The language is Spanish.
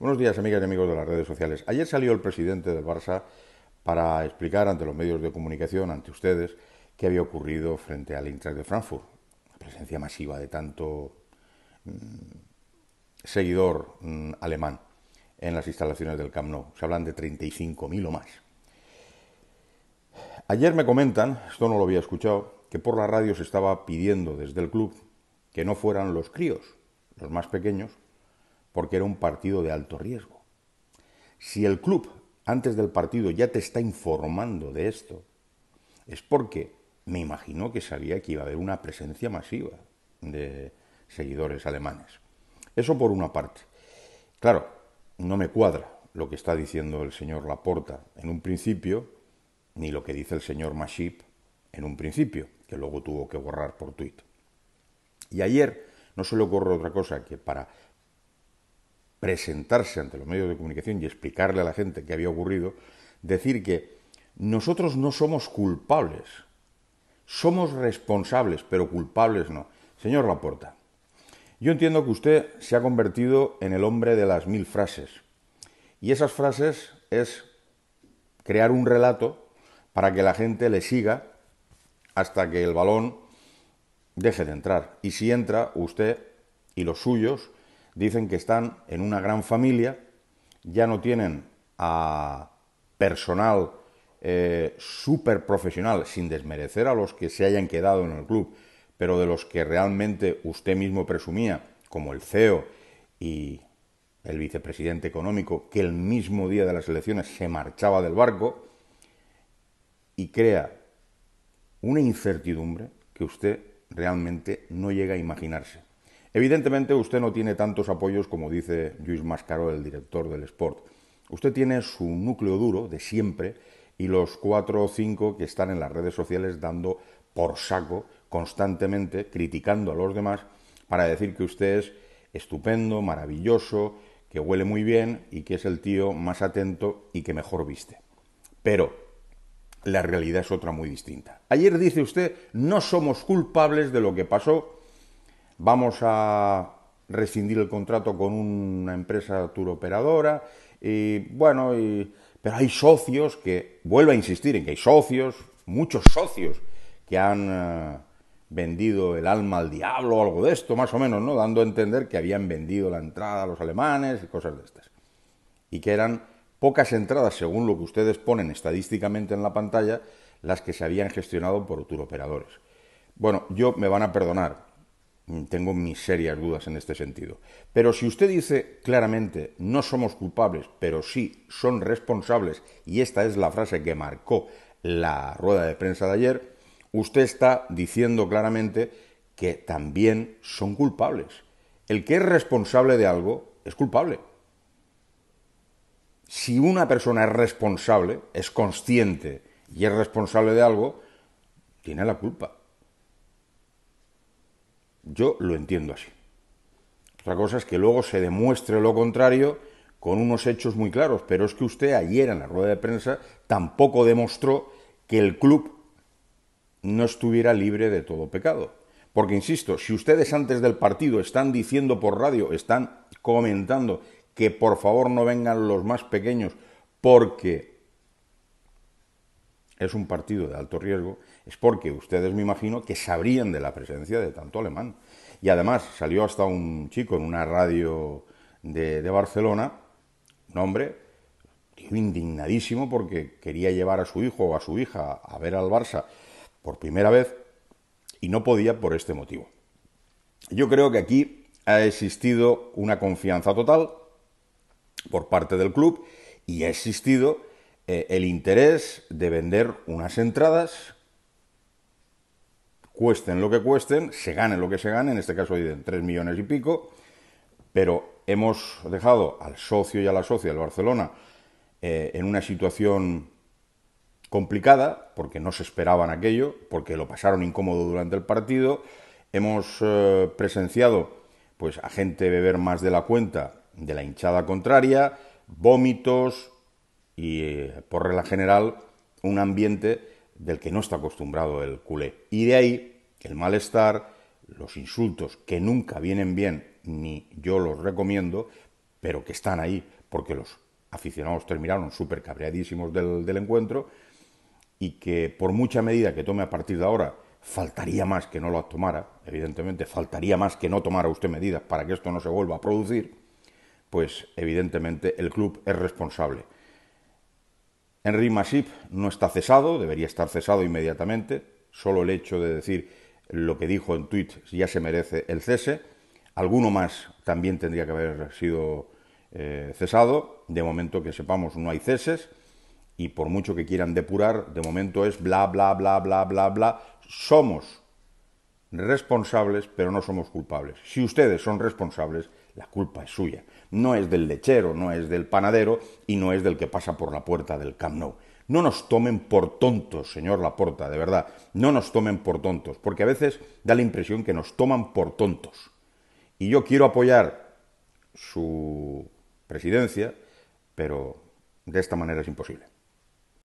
Buenos días, amigas y amigos de las redes sociales. Ayer salió el presidente del Barça para explicar ante los medios de comunicación, ante ustedes, qué había ocurrido frente al Inter de Frankfurt. La presencia masiva de tanto mm, seguidor mm, alemán en las instalaciones del Camp Nou. Se hablan de 35.000 o más. Ayer me comentan, esto no lo había escuchado, que por la radio se estaba pidiendo desde el club que no fueran los críos, los más pequeños, porque era un partido de alto riesgo. Si el club antes del partido ya te está informando de esto, es porque me imagino que sabía que iba a haber una presencia masiva de seguidores alemanes. Eso por una parte. Claro, no me cuadra lo que está diciendo el señor Laporta en un principio, ni lo que dice el señor Maship en un principio, que luego tuvo que borrar por tuit. Y ayer no se le ocurre otra cosa que para presentarse ante los medios de comunicación y explicarle a la gente qué había ocurrido, decir que nosotros no somos culpables, somos responsables, pero culpables no. Señor Laporta, yo entiendo que usted se ha convertido en el hombre de las mil frases. Y esas frases es crear un relato para que la gente le siga hasta que el balón deje de entrar. Y si entra, usted y los suyos dicen que están en una gran familia, ya no tienen a personal eh, súper profesional, sin desmerecer a los que se hayan quedado en el club, pero de los que realmente usted mismo presumía, como el CEO y el vicepresidente económico, que el mismo día de las elecciones se marchaba del barco, y crea una incertidumbre que usted realmente no llega a imaginarse. Evidentemente usted no tiene tantos apoyos como dice Luis Mascaro, el director del Sport. Usted tiene su núcleo duro de siempre y los cuatro o cinco que están en las redes sociales dando por saco constantemente, criticando a los demás para decir que usted es estupendo, maravilloso, que huele muy bien y que es el tío más atento y que mejor viste. Pero la realidad es otra muy distinta. Ayer dice usted, no somos culpables de lo que pasó vamos a rescindir el contrato con una empresa turoperadora, y bueno, pero hay socios que, vuelvo a insistir en que hay socios, muchos socios, que han eh, vendido el alma al diablo o algo de esto, más o menos, ¿no? Dando a entender que habían vendido la entrada a los alemanes y cosas de estas. Y que eran pocas entradas, según lo que ustedes ponen estadísticamente en la pantalla, las que se habían gestionado por turoperadores. Bueno, yo me van a perdonar, tengo mis serias dudas en este sentido. Pero si usted dice claramente no somos culpables, pero sí son responsables, y esta es la frase que marcó la rueda de prensa de ayer, usted está diciendo claramente que también son culpables. El que es responsable de algo es culpable. Si una persona es responsable, es consciente y es responsable de algo, tiene la culpa. Yo lo entiendo así. Otra cosa es que luego se demuestre lo contrario con unos hechos muy claros, pero es que usted ayer en la rueda de prensa tampoco demostró que el club no estuviera libre de todo pecado. Porque, insisto, si ustedes antes del partido están diciendo por radio, están comentando que por favor no vengan los más pequeños porque es un partido de alto riesgo, es porque ustedes me imagino que sabrían de la presencia de tanto alemán. Y además salió hasta un chico en una radio de, Barcelona, un hombre, indignadísimo porque quería llevar a su hijo o a su hija a ver al Barça por primera vez y no podía por este motivo. Yo creo que aquí ha existido una confianza total por parte del club y ha existido eh, el interés de vender unas entradas, cuesten lo que cuesten, se gane lo que se gane, en este caso de tres millones y pico, pero hemos dejado al socio y a la socia del Barcelona eh, en una situación complicada, porque no se esperaban aquello, porque lo pasaron incómodo durante el partido, hemos eh, presenciado pues a gente beber más de la cuenta de la hinchada contraria, vómitos, y por regla general un ambiente del que no está acostumbrado el culé. Y de ahí el malestar, los insultos que nunca vienen bien, ni yo los recomiendo, pero que están ahí porque los aficionados terminaron súper cabreadísimos del, del encuentro y que por mucha medida que tome a partir de ahora, faltaría más que no lo tomara, evidentemente, faltaría más que no tomara usted medidas para que esto no se vuelva a producir, pues evidentemente el club es responsable. Henry Masip no está cesado, debería estar cesado inmediatamente. Solo el hecho de decir lo que dijo en Twitch ya se merece el cese. Alguno más también tendría que haber sido eh, cesado. De momento que sepamos no hay ceses y por mucho que quieran depurar, de momento es bla, bla, bla, bla, bla, bla. Somos responsables, pero no somos culpables. Si ustedes son responsables, la culpa es suya. No es del lechero, no es del panadero y no es del que pasa por la puerta del Camp No nos tomen por tontos, señor Laporta, de verdad. No nos tomen por tontos, porque a veces da la impresión que nos toman por tontos. Y yo quiero apoyar su presidencia, pero de esta manera es imposible.